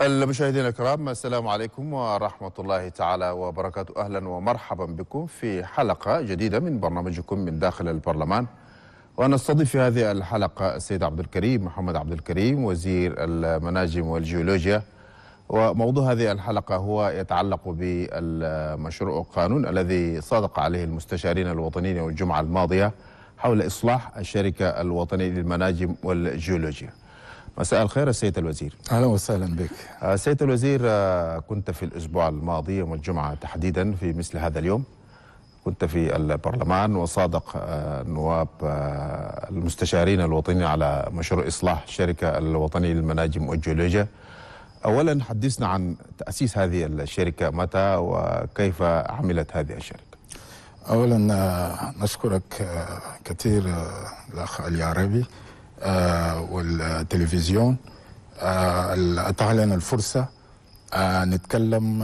المشاهدين الكرام السلام عليكم ورحمة الله تعالى وبركاته أهلا ومرحبا بكم في حلقة جديدة من برنامجكم من داخل البرلمان ونستضيف في هذه الحلقة السيد عبد الكريم محمد عبد الكريم وزير المناجم والجيولوجيا وموضوع هذه الحلقة هو يتعلق بالمشروع القانون الذي صادق عليه المستشارين الوطنيين الجمعة الماضية حول إصلاح الشركة الوطنية للمناجم والجيولوجيا مساء الخير السيد الوزير اهلا وسهلا بك السيد آه، الوزير آه، كنت في الاسبوع الماضي يوم الجمعه تحديدا في مثل هذا اليوم كنت في البرلمان وصادق آه، نواب المستشارين الوطنيين على مشروع اصلاح الشركه الوطنيه للمناجم والجيولوجيا اولا حدثنا عن تاسيس هذه الشركه متى وكيف عملت هذه الشركه اولا نشكرك كثير الاخ العربي عربي آه، والتلفزيون آه، أتاح الفرصة آه، نتكلم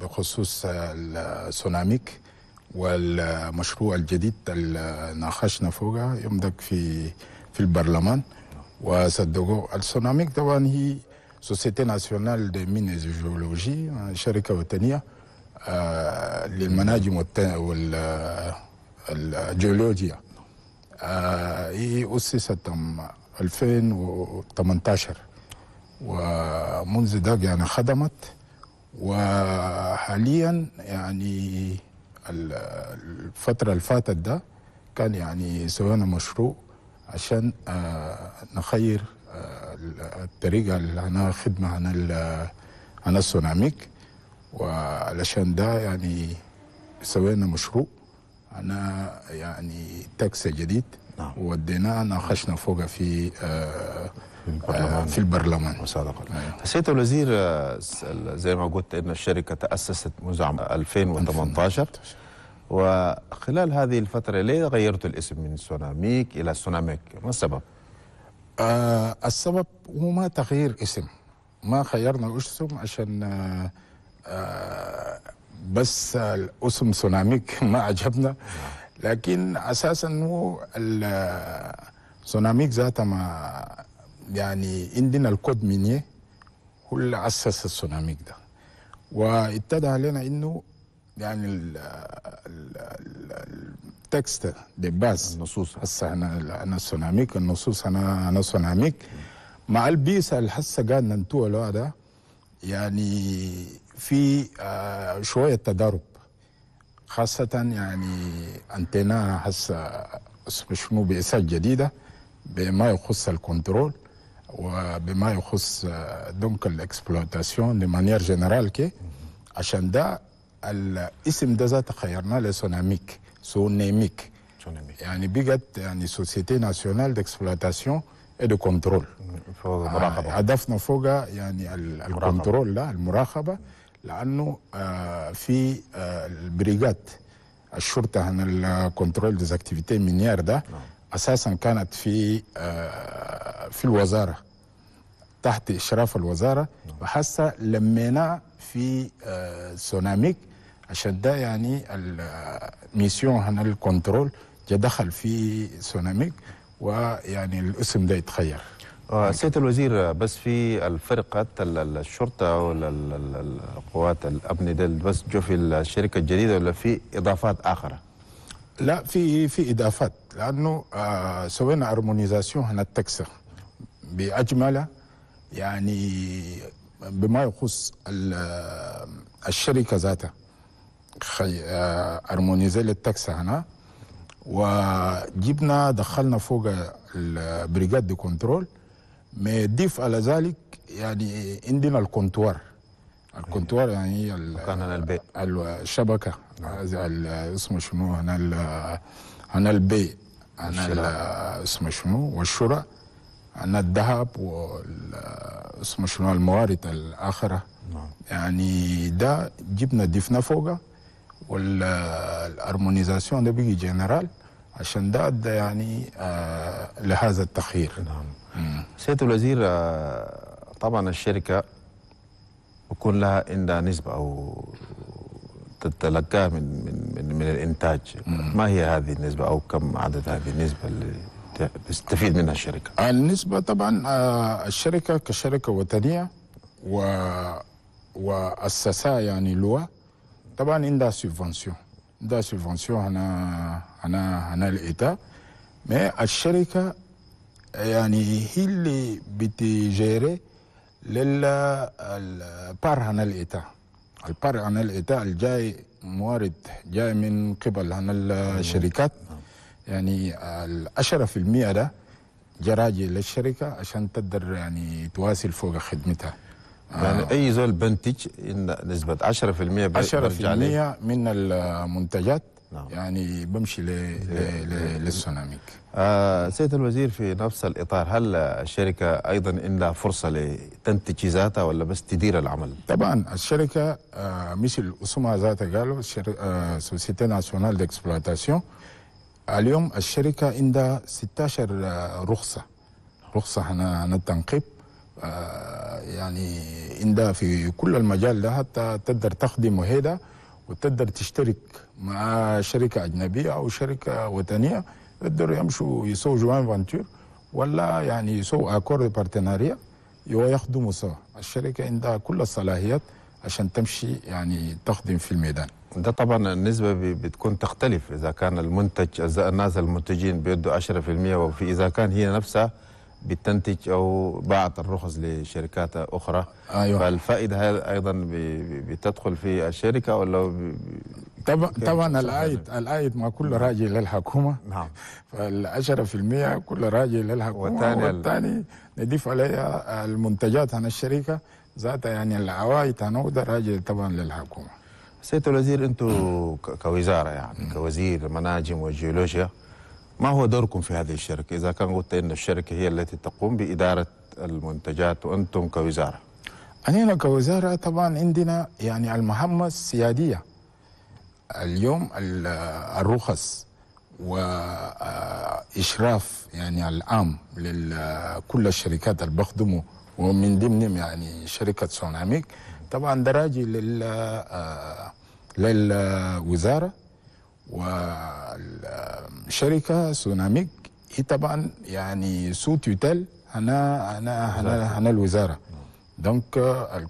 بخصوص السوناميك والمشروع الجديد اللي ناقشنا فوقها يمدك في في البرلمان وصدقوا السوناميك طبعا هي سوسيتي ناسيونال دي مين جيولوجي يعني شركة وطنية للمناجم والجيولوجيا هي آه، أسست عام 2018 ومنذ ذاك يعني خدمت وحاليا يعني الفترة اللي فاتت ده كان يعني سوينا مشروع عشان آه، نخير آه، الطريقة اللي أنا خدمة عن عن السوناميك وعلشان ده يعني سوينا مشروع انا يعني تاكسي جديد نعم وديناه ناقشنا فوق آه، في آه البرلمان. في البرلمان مصادقة أيوة. سيد الوزير آه، زي ما قلت ان الشركه تاسست منذ عام 2018 وخلال هذه الفتره ليه غيرت الاسم من سوناميك الى سوناميك ما السبب؟ آه السبب هو ما تغيير اسم ما خيرنا اسم عشان آه, آه، بس الاسم سوناميك ما عجبنا لكن اساسا هو السوناميك ذاتها ما يعني عندنا الكود مينيه هو اللي اسس السوناميك ده وابتدى علينا انه يعني التكست دي باس النصوص هسه انا انا سوناميك النصوص انا انا سوناميك مع البيس اللي هسه قالنا ننتوه له ده يعني في آه، شويه تضارب خاصه يعني انتنا هسه شنو باسات جديده بما يخص الكنترول وبما يخص آه، دونك الاكسبلوتاسيون دي مانيير جنرال كي عشان ده الاسم ده ذات خيرناه لسوناميك سونيميك يعني بقت يعني سوسيتي ناسيونال ديكسبلوتاسيون اي دو كنترول هدفنا فوق يعني الكنترول لا المراقبه لانه آه، في آه، البريغات الشرطه هنا الكنترول ديز اكتيفيتي مينير ده نعم. اساسا كانت في آه، في الوزاره تحت اشراف الوزاره نعم. وحاسه لمينا في سوناميك عشان ده يعني الميسيون هنا الكنترول دخل في سوناميك نعم. ويعني الاسم ده يتخير آه، سياده الوزير بس في الفرقه الشرطه ولا القوات الامن بس جو في الشركه الجديده ولا في اضافات اخرى؟ لا في في اضافات لانه آه، سوينا هارمونيزاسيون هنا التكسر باجمله يعني بما يخص الشركه ذاتها هارمونيزي آه، للتكس هنا وجبنا دخلنا فوق البريغاد دي كنترول ما يضيف على ذلك يعني عندنا الكونتوار الكونتوار يعني مكان الشبكه الشبكه اسمه شنو هنا هنا البي هنا اسمه شنو والشراء هنا الذهب اسمه شنو الموارد الاخره نعم. يعني ده جبنا ضفنا فوقه والارمونيزاسيون ده بيجي جنرال عشان ده ادى يعني آه لهذا التخيير نعم سيادة الوزير آه، طبعا الشركة يكون لها عندها نسبة أو تتلقاها من من من, من الإنتاج ما هي هذه النسبة أو كم عدد هذه النسبة اللي تستفيد منها الشركة النسبة طبعا آه، الشركة كشركة وطنية و وأسسها يعني لواء طبعا عندها سبفنسيون عندها سبفنسيون هنا هنا هنا الإيتاء مي الشركة يعني هي اللي بتجاري للبار هنا الإيتاء البار هنا الإيتاء الجاي موارد جاي من قبل هنا الشركات يعني العشرة في المئة ده جراجي للشركة عشان تقدر يعني تواصل فوق خدمتها يعني آه. اي زول بنتج إن نسبه 10% 10% من المنتجات نعم. يعني بمشي للسوناميك آه سيد الوزير في نفس الإطار هل الشركة أيضا عندها فرصة لتنتج ذاتها ولا بس تدير العمل؟ طبعا الشركة آه مثل اسمها ذاتها قالوا آه سوسيتي ناسيونال ديكسبلوتاسيون اليوم الشركة عندها 16 آه، رخصة رخصة عن التنقيب آه، يعني عندها في كل المجال ده حتى تقدر تخدم وهذا وتقدر تشترك مع شركه اجنبيه او شركه وطنيه يقدروا يمشوا يسووا جوان فانتور ولا يعني يسووا اكور بارتناريه ويخدموا سوا الشركه عندها كل الصلاحيات عشان تمشي يعني تخدم في الميدان ده طبعا النسبة بتكون تختلف إذا كان المنتج الناس المنتجين بيدوا 10% وفي إذا كان هي نفسها بتنتج او باعت الرخص لشركات اخرى أيوة. فالفائده هل ايضا بتدخل في الشركه ولا طبعا طبعا الايد الايد ما كل راجع للحكومه نعم فال 10% كل راجع للحكومه والثاني والثاني نضيف عليها المنتجات عن الشركه ذاتها يعني العوائد هنقدر راجع طبعا للحكومه سيد الوزير انتم كوزاره يعني كوزير مناجم وجيولوجيا ما هو دوركم في هذه الشركة إذا كان قلت أن الشركة هي التي تقوم بإدارة المنتجات وأنتم كوزارة أنا كوزارة طبعا عندنا يعني المهمة السيادية اليوم الرخص وإشراف يعني العام لكل الشركات اللي بخدمه ومن ضمنهم يعني شركة سوناميك طبعا دراجي للوزارة والشركه سوناميك هي طبعا يعني سو تيوتيل هنا هنا هنا هنا الوزاره دونك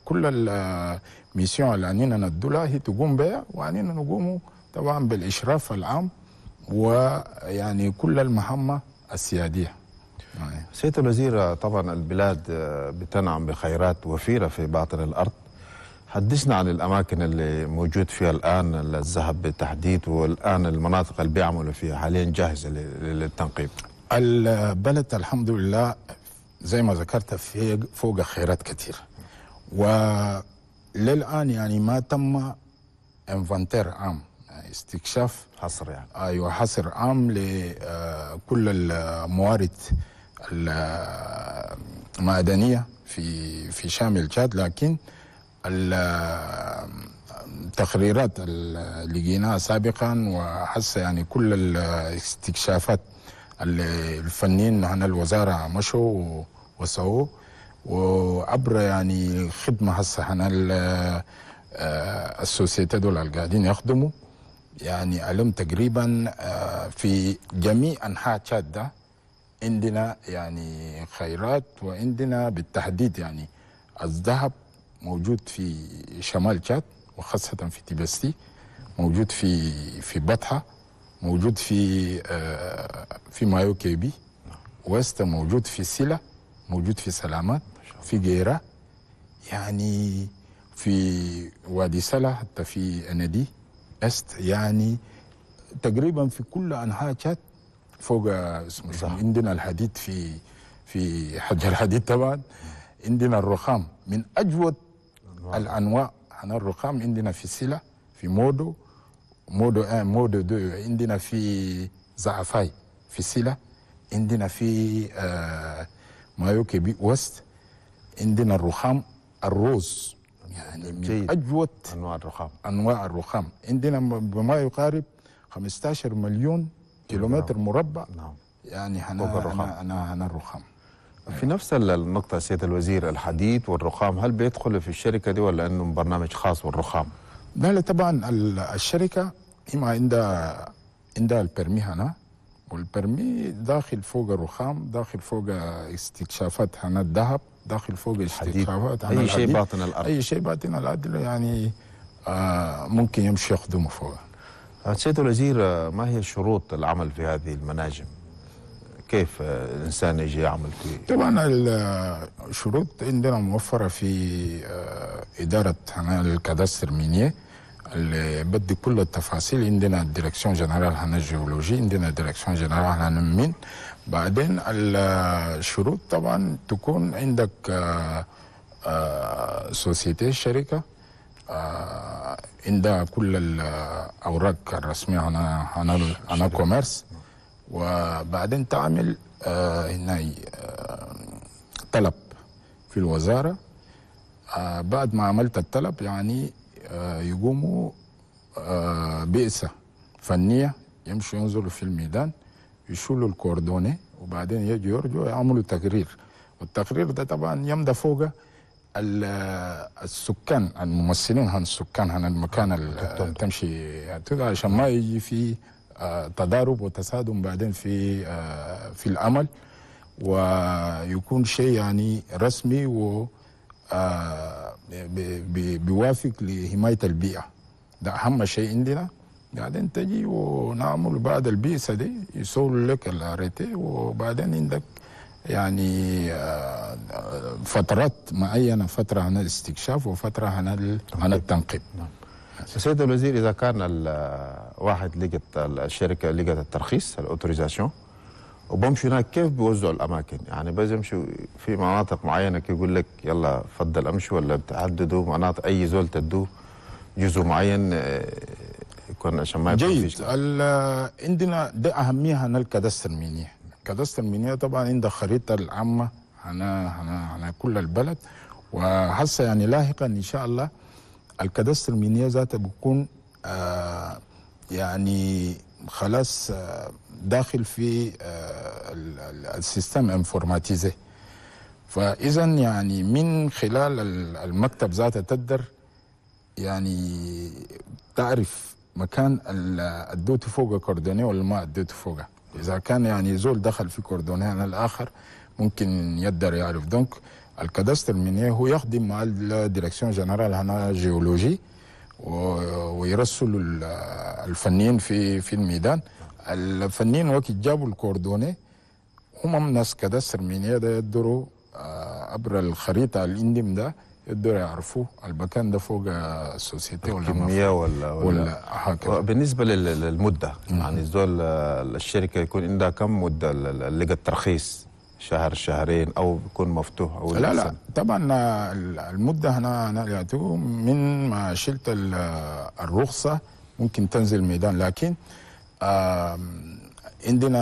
كل الميسيون اللي عنينا ندولها هي تقوم بها وعنينا نقوم طبعا بالاشراف العام ويعني كل المهمه السياديه سيد الوزير طبعا البلاد آه، بتنعم بخيرات وفيره في باطن الارض حدثنا عن الاماكن اللي موجود فيها الان الذهب بالتحديد والان المناطق اللي بيعملوا فيها حاليا جاهزه للتنقيب. البلد الحمد لله زي ما ذكرت في فوق خيرات كثير وللان يعني ما تم انفنتير عام يعني استكشاف حصر يعني ايوه حصر عام لكل آه، الموارد آه، المعدنيه في في شامل تشاد لكن التقريرات اللي لقيناها سابقا وحس يعني كل الاستكشافات الفنيين هنا الوزارة مشوا وسووا وعبر يعني خدمة هسه هنا السوسيتي دول اللي قاعدين يخدموا يعني علم تقريبا آه، في جميع أنحاء شادة عندنا يعني خيرات وعندنا بالتحديد يعني الذهب موجود في شمال تشاد وخاصة في تيبستي موجود في في بطحة موجود في آه، في مايو كيبي وسط موجود في سيلا موجود في سلامات في جيرة يعني في وادي سلا حتى في أندي أست يعني تقريبا في كل أنحاء تشاد فوق اسمه نعم. عندنا الحديد في في حجر الحديد طبعا عندنا الرخام من أجود الانواع عن الرقام عندنا في سيلا في مودو مودو 1 آه، مودو 2 عندنا في زعفاي في سيلا عندنا في آه مايوكي بي وست عندنا الرخام الروز يعني من اجود انواع الرخام انواع الرخام عندنا بما يقارب 15 مليون كيلومتر مربع نعم يعني حنا الرخام. انا هنا الرخام في نفس النقطة سيادة الوزير الحديد والرخام هل بيدخل في الشركة دي ولا أنه برنامج خاص والرخام؟ لا لا طبعا الشركة إما عندها عندها البرمي هنا والبرمي داخل فوق الرخام داخل فوق استكشافات هنا الذهب داخل فوق استكشافات أي شيء باطن الأرض أي شيء باطن الأرض يعني آه ممكن يمشي يخدمه فوق سيد الوزير آه، ما هي شروط العمل في هذه المناجم؟ كيف الانسان يجي يعمل فيه؟ طبعا الشروط عندنا موفره في آه، اداره هنا الكادستر مينيه اللي بدي كل التفاصيل عندنا الديركسيون جنرال هنا الجيولوجي عندنا الديركسيون جنرال هنا المين بعدين الشروط طبعا تكون عندك آه، آه، سوسيتي شركه عندها كل الاوراق الرسميه هنا هنا كوميرس وبعدين تعمل آه، هنا آه، طلب في الوزارة آه، بعد ما عملت الطلب يعني يقوموا بئسة فنية يمشوا ينزلوا في الميدان يشولوا الكوردوني وبعدين يجوا يرجعوا يعملوا تقرير والتقرير ده طبعا يمضى فوق السكان الممثلين عن السكان عن المكان نعم، اللي تمشي عشان ما يجي في تضارب وتصادم بعدين في آه، في العمل ويكون شيء يعني رسمي و آه، بيوافق لحمايه البيئه ده اهم شيء عندنا بعدين تجي ونعمل بعد البيئه دي يسول لك الاريتي وبعدين عندك يعني آه، فترات معينه فتره عن الاستكشاف وفتره عن عن التنقيب نعم. سيد الوزير اذا كان الواحد لقيت الشركه لقت الترخيص الاوتوريزاسيون وبمشي هناك كيف بيوزعوا الاماكن يعني بيمشوا في مناطق معينه يقول لك يلا فضل امشي ولا بتحددوا مناطق اي زول تدوه جزء معين آه، يكون عشان ما يكون جيد عندنا ده اهميه هنا الكداستر المينيه الكادستر المينيه طبعا عند خريطه العامه على على كل البلد وهسه يعني لاحقا ان شاء الله الكداستر المينيه ذاتها بتكون آه يعني خلاص آه داخل في آه السيستم انفورماتيزي فاذا يعني من خلال المكتب ذاته تقدر يعني تعرف مكان اديته فوق كوردوني ولا ما اديته فوق اذا كان يعني زول دخل في كوردوني الاخر ممكن يقدر يعرف دونك الكادستر المنيه هو يخدم مع الديركسيون جنرال هنا جيولوجي ويرسل الفنيين في في الميدان الفنيين وقت جابوا الكوردوني هم ناس كادستر المنيه ده يدروا آه، عبر الخريطه الاندم ده يقدروا يعرفوا المكان ده فوق آه، السوسيتي ولا الكميه ولا ولا هكذا بالنسبة للمدة يعني آه، الشركة يكون عندها كم مدة اللي الترخيص شهر شهرين او بيكون مفتوح او لا لا طبعا المده هنا انا من ما شلت الرخصه ممكن تنزل الميدان لكن عندنا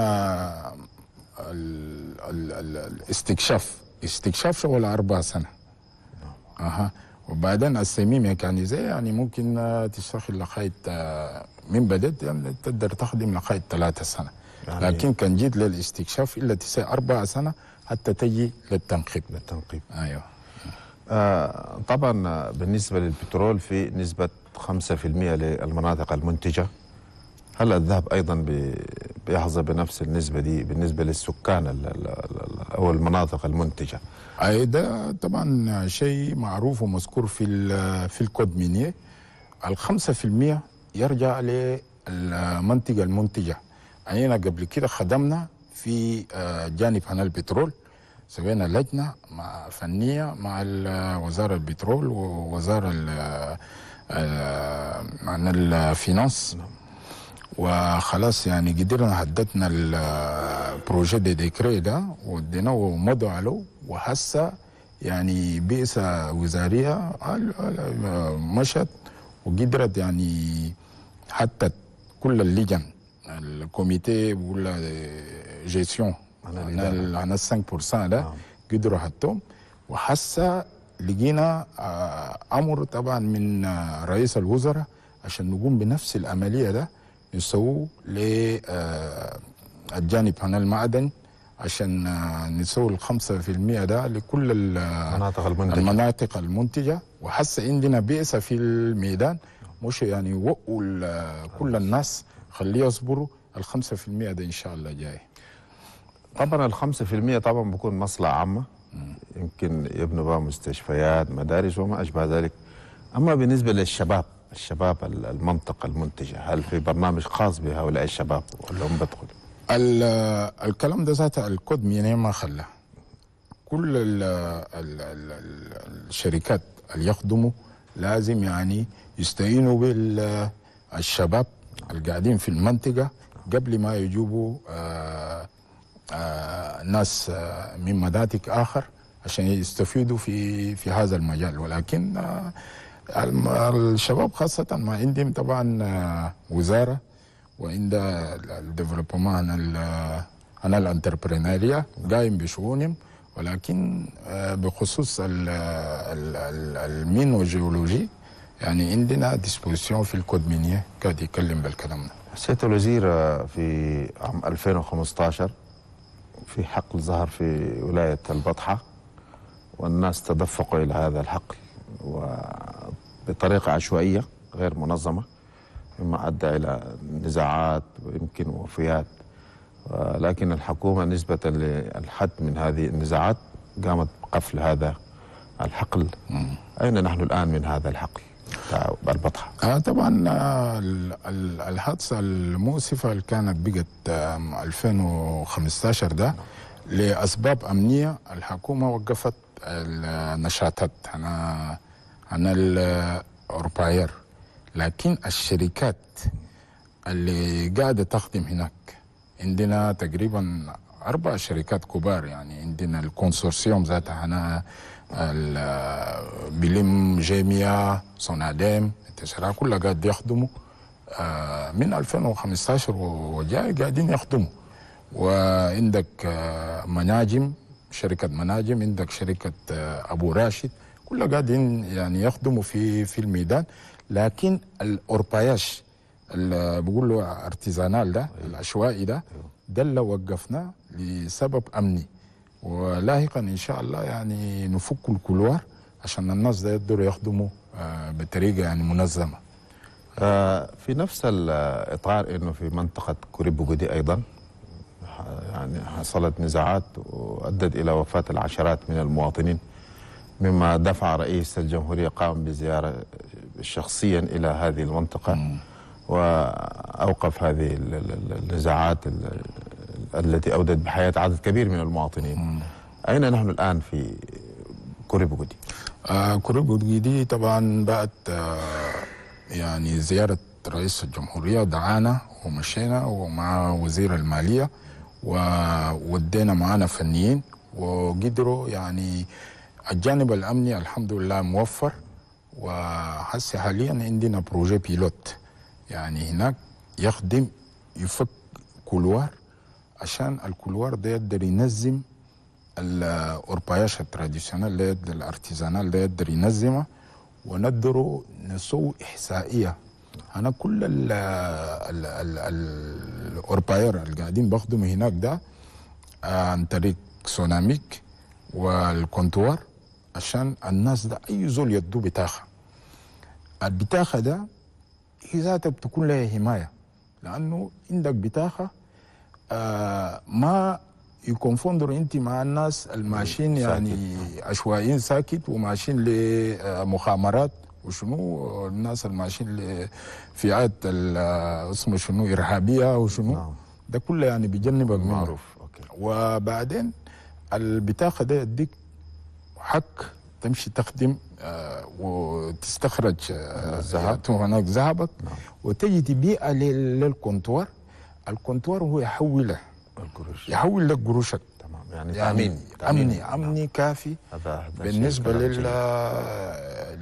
الاستكشاف استكشاف شغل اربع سنه اها وبعدين السيمي زي يعني ممكن آه، تشتغل لقايه آه، من بدات يعني تقدر تخدم لقايه ثلاثه سنه يعني لكن كان جيت للاستكشاف الا تسع اربع سنه حتى تجي للتنقيب للتنقيب ايوه آه طبعا بالنسبه للبترول في نسبه 5% للمناطق المنتجه هل الذهب ايضا بيحظى بنفس النسبه دي بالنسبه للسكان او المناطق المنتجه اي ده طبعا شيء معروف ومذكور في في الكود مينيه ال 5% يرجع للمنطقه المنتجه علينا قبل كده خدمنا في آه، جانب هنا البترول سوينا لجنة مع فنية مع آه، وزارة البترول ووزارة آه، عن الفينانس وخلاص يعني قدرنا حددنا البروجي دي ديكري ده وديناه ومضوا عليه وهسه يعني بئسة وزارية مشت وقدرت يعني حتى كل اللجن الكوميتي ولا جيسيون انا انا 5% ده قدروا حتهم وحسا لقينا امر طبعا من رئيس الوزراء عشان نقوم بنفس العمليه ده نسووه للجانب هنا المعدن عشان نسوي الخمسة في المية ده لكل المناطق المنتجة, المناطق المنتجة وحس عندنا بئسة في الميدان مش يعني وقوا كل الناس خليه يصبروا ال 5% ده ان شاء الله جاي طبعا ال 5% طبعا بيكون مصلحه عامه يمكن يبنوا بها مستشفيات مدارس وما اشبه ذلك اما بالنسبه للشباب الشباب المنطقه المنتجه هل في برنامج خاص بهؤلاء الشباب ولا هم بدخل الكلام ده ذات الكود يعني ما خلاه كل الـ الـ الـ الـ الشركات اللي يخدموا لازم يعني يستعينوا بالشباب القاعدين في المنطقة قبل ما يجيبوا آآ آه، آآ آه، ناس آآ آه، من مداتك آخر عشان يستفيدوا في في هذا المجال ولكن الشباب خاصة ما عندهم طبعا وزارة وعند الديفلوبمان أنا الانتربرينيريا قايم بشؤونهم ولكن بخصوص المين والجيولوجي يعني عندنا ديسبوزيسيون في الكود مينية قاعد يتكلم بالكلام ده سيادة الوزير آه، في عام 2015 في حقل ظهر في ولاية البطحة والناس تدفقوا إلى هذا الحقل وبطريقة عشوائية غير منظمة مما أدى إلى نزاعات ويمكن وفيات لكن الحكومة نسبة للحد من هذه النزاعات قامت بقفل هذا الحقل أين نحن الآن من هذا الحقل البطحه آه طبعا آه، الحادثه المؤسفه اللي كانت بقت 2015 ده لاسباب امنيه الحكومه وقفت النشاطات انا انا الاوروباير لكن الشركات اللي قاعده تخدم هناك عندنا تقريبا اربع شركات كبار يعني عندنا الكونسورسيوم ذاتها هنا بلم جامعه صنادم انتشارات كلها قاعد يخدموا آه، من 2015 وجاي قاعدين يخدموا وعندك آه، مناجم شركه مناجم عندك شركه آه، ابو راشد كلها قاعدين يعني يخدموا في في الميدان لكن الاورباياش اللي بقول له ارتيزانال ده أيوه. العشوائي ده أيوه. ده اللي وقفناه لسبب امني ولاحقا ان شاء الله يعني نفك الكلوار عشان الناس ده يقدروا يخدموا آه، بطريقه يعني منظمه. آه، في نفس الاطار انه في منطقه كوريبوغو دي ايضا يعني حصلت نزاعات وادت الى وفاه العشرات من المواطنين مما دفع رئيس الجمهوريه قام بزياره شخصيا الى هذه المنطقه واوقف هذه النزاعات التي أودت بحياة عدد كبير من المواطنين أين نحن الآن في كوريب بوجودي آه كوريب طبعا بقت آه يعني زيارة رئيس الجمهورية دعانا ومشينا ومع وزير المالية وودينا معانا فنيين وقدروا يعني الجانب الأمني الحمد لله موفر وحسي حاليا عندنا بروجي بيلوت يعني هناك يخدم يفك كلوار عشان الكلوار ده يقدر ينظم الأورباياش التراديشنال ده يقدر الارتيزانال ده يقدر ينظمها وندروا نسو إحصائية أنا كل الأورباير قاعدين بخدمه هناك ده آه، عن طريق سوناميك والكونتوار عشان الناس ده أي زول يدو بتاخة البتاخة ده هي ذاتها بتكون لها حماية لأنه عندك بتاخة آه، ما يكونفوندروا انت مع الناس الماشيين يعني عشوائيين ساكت وماشيين لمخامرات آه، وشنو الناس الماشيين لفئات آه، اسمه شنو ارهابيه وشنو نعم. ده كله يعني بجنبك معروف اوكي وبعدين البطاقه ده يديك حق تمشي تخدم وتستخرج آه الذهب هناك ذهبك نعم. وتجد بيئه للكونتور الكونتوار هو يحوله القروش يحول لك قروشك تمام يعني, امني امني امني كافي بالنسبه لل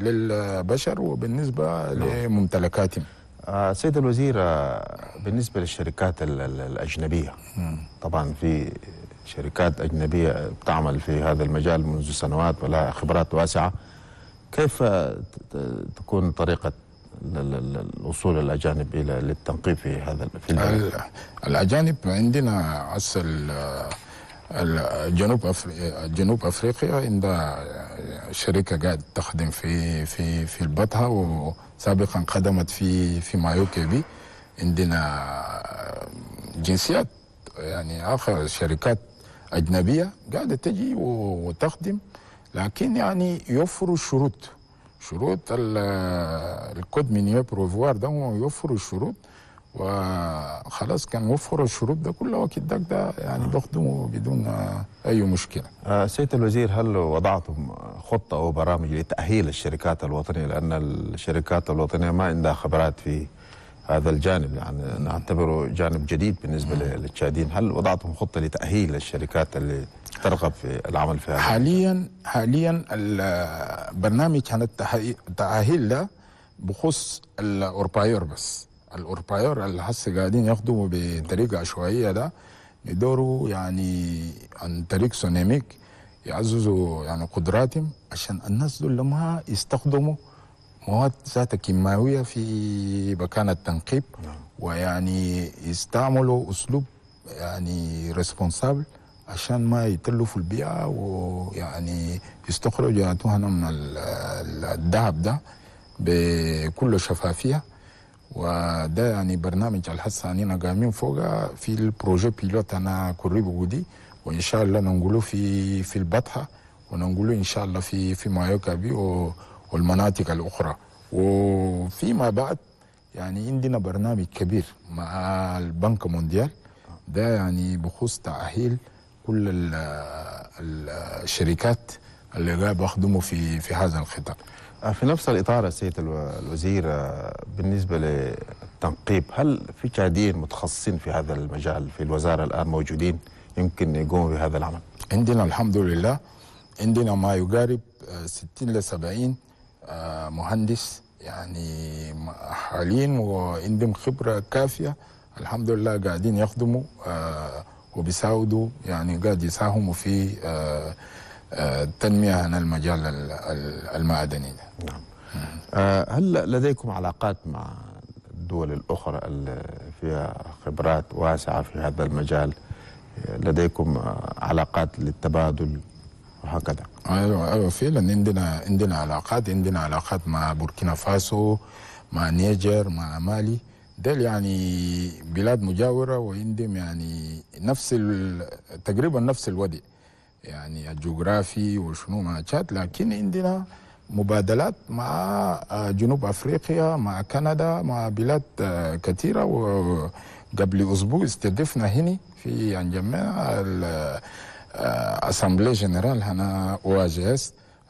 للبشر وبالنسبه نعم. لممتلكاتهم آه، سيد الوزير آه، بالنسبه للشركات الاجنبيه طبعا في شركات اجنبيه بتعمل في هذا المجال منذ سنوات ولها خبرات واسعه كيف آه، تكون طريقه الوصول الاجانب الى للتنقيب في هذا في البلد. الاجانب عندنا اصل الجنوب أفريقيا جنوب افريقيا عندها شركه قاعد تخدم في في في البطحه وسابقا خدمت في في مايوكي بي عندنا جنسيات يعني اخر شركات اجنبيه قاعده تجي وتخدم لكن يعني يوفروا شروط شروط الكود مينيو بروفوار ده يوفر الشروط وخلاص كان وفروا الشروط ده كله وكداك ده يعني بخدمه بدون اي مشكله. آه سيد الوزير هل وضعتم خطه او برامج لتاهيل الشركات الوطنيه لان الشركات الوطنيه ما عندها خبرات في هذا الجانب يعني نعتبره جانب جديد بالنسبه للتشادين، هل وضعتم خطه لتاهيل الشركات اللي ترغب في العمل في هذا حاليا حاليا البرنامج كان التأهيل ده بخص الأوربايور بس الأوربايور اللي هسه قاعدين يخدموا بطريقة عشوائية ده يدوروا يعني عن طريق سونيميك يعززوا يعني قدراتهم عشان الناس دول لما يستخدموا مواد ذات كيماوية في مكان التنقيب نعم. ويعني يستعملوا أسلوب يعني ريسبونسابل عشان ما يتلفوا في البيئة ويعني يستخرجوا يعني من الذهب ده بكل شفافية وده يعني برنامج الحسة يعني أننا قايمين فوق في البروجي بيلوت أنا قريب ودي وإن شاء الله ننقله في في البطحة وننقله إن شاء الله في في مايوكا بي والمناطق الأخرى وفيما بعد يعني عندنا برنامج كبير مع البنك مونديال ده يعني بخصوص تأهيل كل الشركات اللي قاعد بخدمه في في هذا القطاع. آه، في نفس الاطار السيد الوزير آه، بالنسبه للتنقيب هل في جادين متخصصين في هذا المجال في الوزاره الان موجودين يمكن يقوموا بهذا العمل؟ عندنا الحمد لله عندنا ما يقارب 60 ل 70 مهندس يعني حاليا وعندهم خبره كافيه الحمد لله قاعدين يخدموا آه، وبيساعدوا يعني قاعد يساهموا في آه، آه، تنمية هنا المجال المعدني ده. نعم آه، هل لديكم علاقات مع الدول الأخرى اللي فيها خبرات واسعة في هذا المجال لديكم علاقات للتبادل وهكذا ايوه ايوه فعلا عندنا عندنا علاقات عندنا علاقات مع بوركينا فاسو مع نيجر مع مالي ديل يعني بلاد مجاوره ويندم يعني نفس تقريبا نفس الوضع يعني الجغرافي وشنو ما شات لكن عندنا مبادلات مع آه، جنوب افريقيا مع كندا مع بلاد آه، كثيره وقبل اسبوع استضفنا يعني آه، هنا في انجمع الاسامبلي جنرال هنا او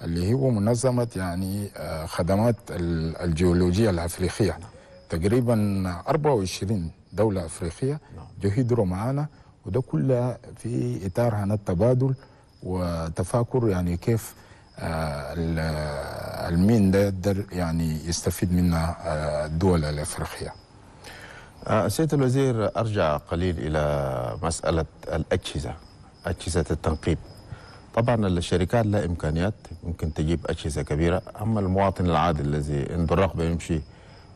اللي هو منظمه يعني خدمات الجيولوجيه الافريقيه تقريبا 24 دولة أفريقية نعم. جهدروا معانا وده كله في إطار عن التبادل وتفاكر يعني كيف آه، آه، المين ده يقدر يعني يستفيد منها آه، الدول الأفريقية سيد الوزير أرجع قليل إلى مسألة الأجهزة أجهزة التنقيب طبعا الشركات لها إمكانيات ممكن تجيب أجهزة كبيرة أما المواطن العادي الذي عنده الرغبة يمشي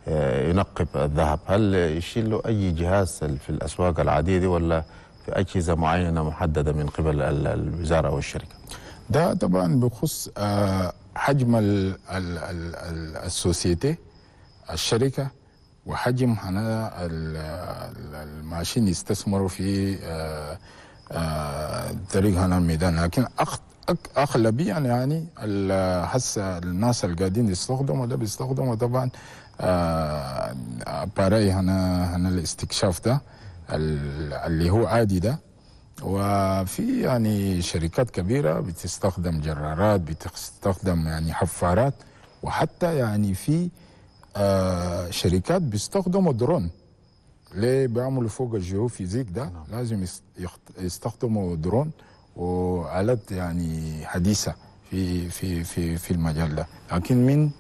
آه، ينقب الذهب هل يشيل له أي جهاز في الأسواق العادية دي ولا في أجهزة معينة محددة من قبل الوزارة أو الشركة ده طبعا بخص آه، حجم السوسيتي الشركة وحجم هنا الماشين يستثمروا في آه، طريق هنا الميدان لكن اغلبيا يعني هسه الناس القاعدين يستخدموا ده بيستخدموا طبعا باري هنا هنا الاستكشاف ده اللي هو عادي ده وفي يعني شركات كبيرة بتستخدم جرارات بتستخدم يعني حفارات وحتى يعني في آه شركات بيستخدموا درون ليه بيعملوا فوق الجيوفيزيك ده نعم. لازم يستخدموا درون وآلات يعني حديثة في في في في المجال ده لكن من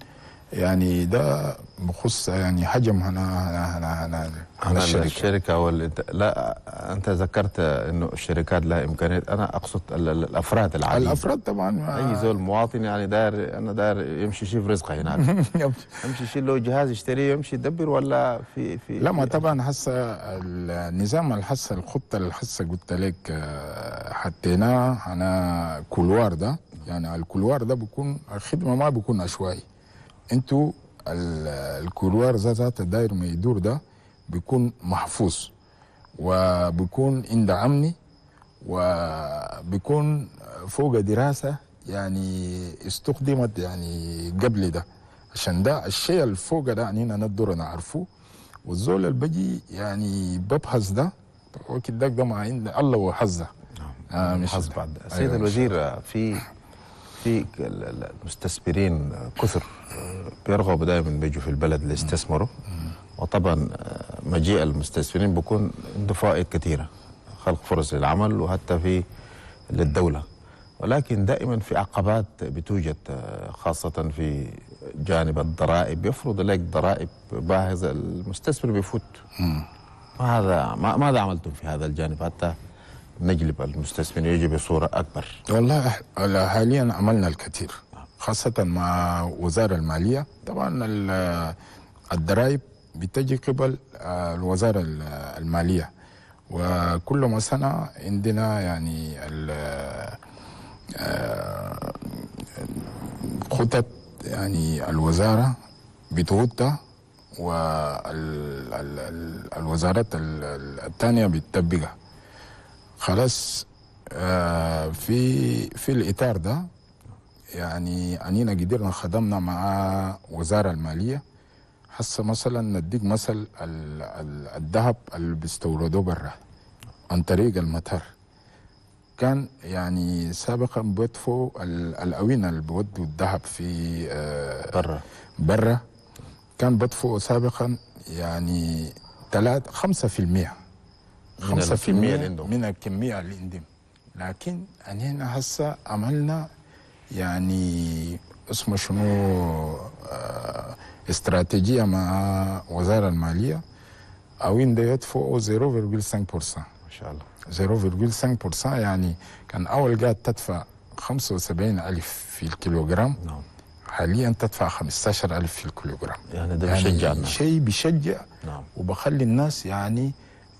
يعني ده بخص يعني حجم هنا هنا هنا, هنا الشركة. الشركه والإنت... لا انت ذكرت انه الشركات لها امكانيات انا اقصد الافراد العاديين الافراد طبعا ما... اي زول مواطن يعني داير انا داير يمشي يشوف رزقه هناك يمشي يشيل له جهاز يشتريه يمشي يدبر ولا في في لا ما طبعا هسه النظام الحسه الخطه اللي قلت لك آه، حطيناه انا كلوار ده يعني الكلوار ده بيكون الخدمه ما بيكون عشوائي انتوا ذات ذات الداير ما يدور ده بيكون محفوظ وبيكون عند عمني وبيكون فوق دراسة يعني استخدمت يعني قبل ده عشان ده الشيء الفوق ده يعني أنا الدور أنا عارفه والزول البجي يعني ببحث ده وكدك ده مع الله وحظه نعم، آه مش بعد سيد أيوة، الوزير في في المستثمرين كثر بيرغبوا دائما بيجوا في البلد ليستثمروا وطبعا مجيء المستثمرين بيكون عنده فوائد كثيره خلق فرص للعمل وحتى في للدوله ولكن دائما في عقبات بتوجد خاصه في جانب الضرائب يفرض لك ضرائب باهظه المستثمر بيفوت ماذا ماذا عملتم في هذا الجانب حتى نجلب المستثمرين يجب بصوره اكبر؟ والله حاليا عملنا الكثير خاصه مع وزاره الماليه طبعا الضرائب بتجي قبل آه، الوزاره الماليه وكل سنه عندنا يعني آه، خطط يعني الوزاره بتغطي والوزارات الثانيه بتطبقها خلاص آه، في في الاطار ده يعني انينا قدرنا خدمنا مع وزاره الماليه حس مثلا نديك مثل الذهب اللي بيستوردوه برا عن طريق المطار كان يعني سابقا بيطفوا الاوينه اللي بيودوا الذهب في آه، برا برا كان بيطفوا سابقا يعني 3 5% من الكمية الاندومي من الكمية الاندومي لكن هنا هسه عملنا يعني اسمه شنو آه، استراتيجية مع وزارة المالية ديت فوق 0.5% ما شاء الله 0.5% يعني كان أول قاعد تدفع 75 ألف في الكيلوغرام نعم حاليا تدفع 15000 في الكيلوغرام يعني ده بيشجع يعني شيء بيشجع نعم وبخلي الناس يعني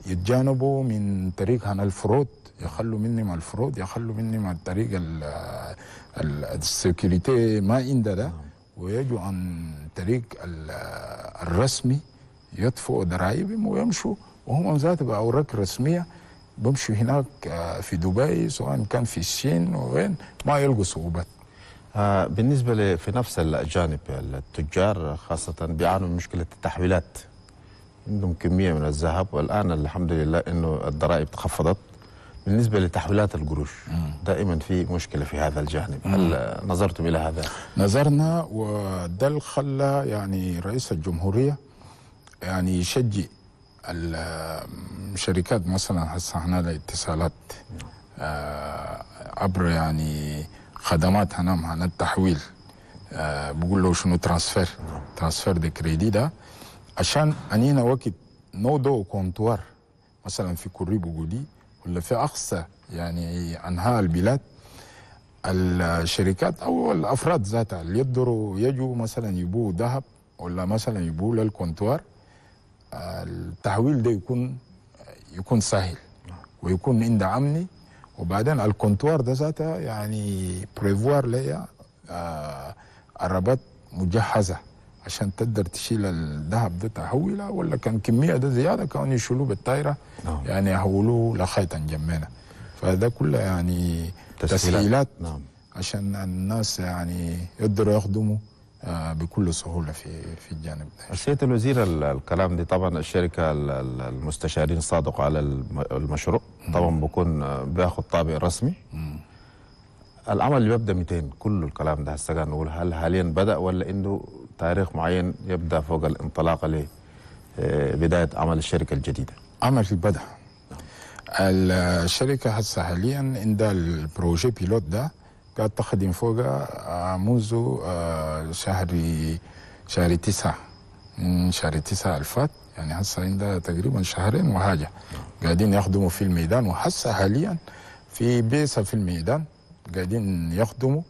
يتجانبوا من طريق عن الفروض يخلوا مني مع الفروض يخلوا مني مع الطريق السكيورتي ما ده نعم. ويجوا عن طريق الرسمي يطفئوا ضرائبهم ويمشوا وهم ذات بأوراق رسمية بمشوا هناك آه، في دبي سواء كان في الصين وين ما يلقوا صعوبات آه، بالنسبة في نفس الجانب التجار خاصة بيعانوا من مشكلة التحويلات عندهم كميه من الذهب والان الحمد لله انه الضرائب تخفضت بالنسبه لتحويلات القروش دائما في مشكله في هذا الجانب هل نظرتم الى هذا نظرنا ودل اللي خلى يعني رئيس الجمهوريه يعني يشجع الشركات مثلا هسه احنا الاتصالات آه، عبر يعني خدمات هنا معنا التحويل آه، بقول له شنو ترانسفير ترانسفير دي كريدي ده عشان اني هنا وقت نوضع كونتوار مثلا في كوري بوغودي ولا في اقصى يعني انحاء البلاد الشركات او الافراد ذاتها اللي يقدروا يجوا مثلا يبوا ذهب ولا مثلا يبوا للكونتوار التحويل ده يكون يكون سهل ويكون عند امني وبعدين الكونتوار ده ذاتها يعني بريفوار ليا آه، عربات مجهزه عشان تقدر تشيل الذهب ده تحوله ولا كان كميه ده زياده كانوا يشيلوه بالطايره نعم. يعني يحولوه لخيط جمينا فده كله يعني تسهيلات, تسهيلات نعم. عشان الناس يعني يقدروا يخدموا آه، بكل سهولة في في الجانب ده السيد الوزير الكلام دي طبعا الشركة المستشارين صادقوا على المشروع طبعا بكون آه، بياخد طابع رسمي العمل اللي بيبدا 200 كل الكلام ده هسه نقول هل حاليا بدا ولا انه تاريخ معين يبدا فوق الانطلاقه آه، لبدايه عمل الشركه الجديده عمل بدا الشركه هسه حاليا عندها البروجي بيلوت ده قاعد تخدم فوق آه، منذ آه، شهر شهر تسعة من شهر تسعة الفات يعني هسه عندها تقريبا شهرين وحاجة قاعدين يخدموا في الميدان وهسه حاليا في بيسة في الميدان قاعدين يخدموا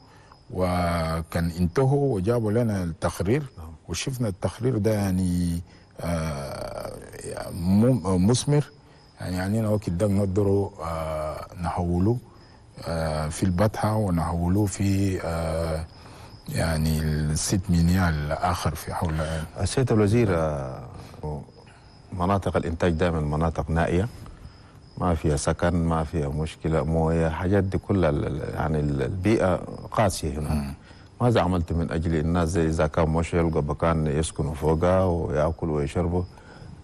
وكان انتهوا وجابوا لنا التقرير وشفنا التقرير ده يعني آه، مثمر يعني, يعني انا وقت ده نقدروا آه، نحولوه آه، في البطحه ونحولوه في يعني الست مينيال الاخر في حول السيد الوزير مناطق الانتاج دائما مناطق نائيه ما فيها سكن ما فيها مشكله مويه حاجات دي كلها يعني البيئه قاسيه هنا ماذا عملت من اجل الناس زي اذا كان مش يلقى مكان يسكنوا فوقها وياكلوا ويشربوا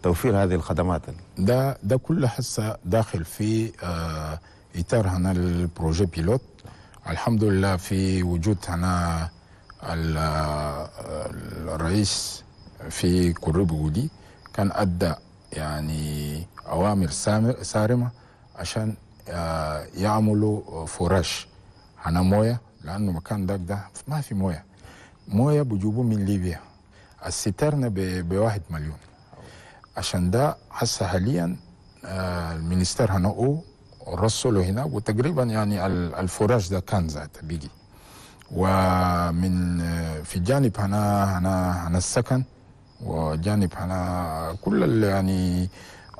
توفير هذه الخدمات ده ده كله هسه داخل في آه اطار هنا البروجي بيلوت الحمد لله في وجود هنا آه، الرئيس في كوريبو ودي كان ادى يعني اوامر صارمه عشان آه، يعملوا فرش هنا مويه لانه مكان داك ده ما في مويه مويه بجيبوه من ليبيا السترنا بواحد مليون عشان ده هسه حاليا هنا او رسله هنا وتقريبا يعني الفراش ده كان ذاته بيجي ومن آه، في الجانب هنا هنا هنا السكن وجانب هنا كل ال يعني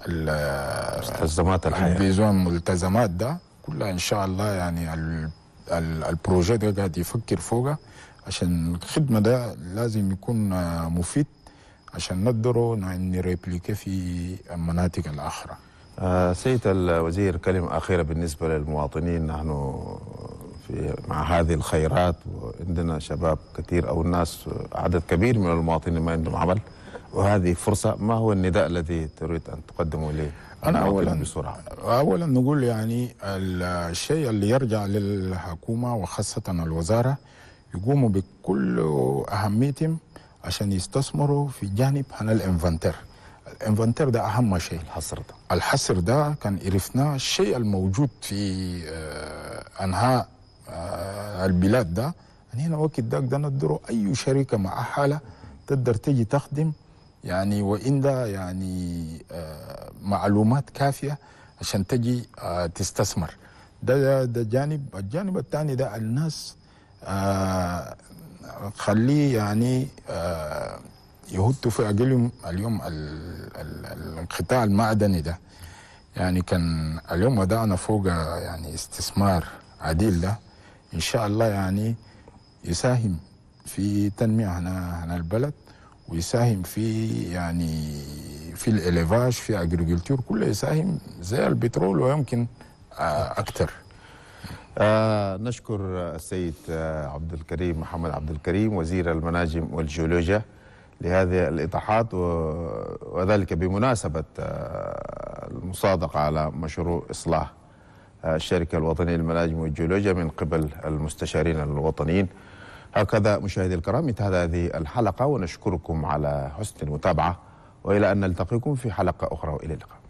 ملتزمات الحياه ملتزمات ده كلها ان شاء الله يعني ال ال البروجي ده قاعد يفكر فوقه عشان الخدمه ده لازم يكون آه، مفيد عشان نقدروا نريبليكي في المناطق الاخرى. آه سيد الوزير كلمه اخيره بالنسبه للمواطنين نحن في مع هذه الخيرات وعندنا شباب كثير او الناس عدد كبير من المواطنين ما عندهم عمل وهذه فرصه ما هو النداء الذي تريد ان تقدمه لي انا اولا بسرعه اولا نقول يعني الشيء اللي يرجع للحكومه وخاصه الوزاره يقوموا بكل اهميتهم عشان يستثمروا في جانب عن الانفنتير الانفنتير ده اهم شيء الحصر ده الحصر ده كان عرفناه الشيء الموجود في آه، انهاء آه، البلاد ده يعني هنا وقت داك ده ندره اي شركه مع حاله تقدر تجي تخدم يعني وان ده يعني آه، معلومات كافيه عشان تجي آه، تستثمر ده ده جانب الجانب الثاني ده الناس خليه يعني يهتوا في اجلهم اليوم القطاع المعدني ده يعني كان اليوم ودعنا فوق يعني استثمار عديل ده ان شاء الله يعني يساهم في تنميه هنا هنا البلد ويساهم في يعني في الاليفاج في اجريكلتور كله يساهم زي البترول ويمكن آه، اكثر آه نشكر السيد آه، عبد الكريم محمد عبد الكريم وزير المناجم والجيولوجيا لهذه الاطاحات وذلك بمناسبه آه، المصادقه على مشروع اصلاح الشركة الوطنية للمناجم والجيولوجيا من قبل المستشارين الوطنيين هكذا مشاهدي الكرام انتهت هذه الحلقة ونشكركم على حسن المتابعة وإلى أن نلتقيكم في حلقة أخرى وإلى اللقاء